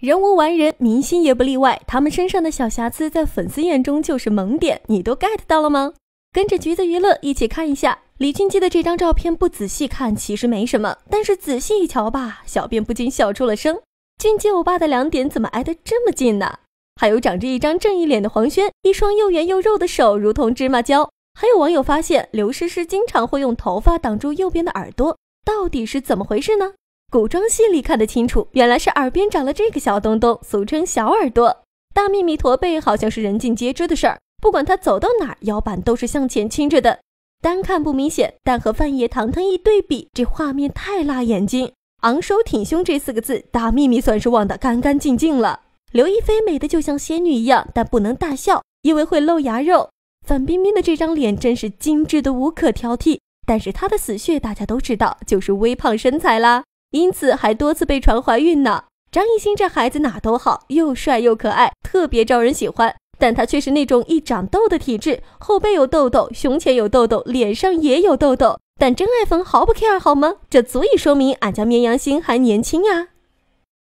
人无完人，明星也不例外。他们身上的小瑕疵，在粉丝眼中就是萌点。你都 get 到了吗？跟着橘子娱乐一起看一下李俊基的这张照片。不仔细看，其实没什么；但是仔细一瞧吧，小编不禁笑出了声。俊基欧巴的两点怎么挨得这么近呢？还有长着一张正义脸的黄轩，一双又圆又肉的手，如同芝麻胶。还有网友发现，刘诗诗经常会用头发挡住右边的耳朵，到底是怎么回事呢？古装戏里看得清楚，原来是耳边长了这个小东东，俗称小耳朵。大幂幂驼背好像是人尽皆知的事儿，不管它走到哪，腰板都是向前倾着的。单看不明显，但和范爷唐腾一对比，这画面太辣眼睛。昂首挺胸这四个字，大幂幂算是忘得干干净净了。刘亦菲美的就像仙女一样，但不能大笑，因为会露牙肉。范冰冰的这张脸真是精致的无可挑剔，但是她的死穴大家都知道，就是微胖身材啦。因此还多次被传怀孕呢。张艺兴这孩子哪都好，又帅又可爱，特别招人喜欢。但他却是那种易长痘的体质，后背有痘痘，胸前有痘痘，脸上也有痘痘。但真爱粉毫不 care 好吗？这足以说明俺家绵羊星还年轻呀。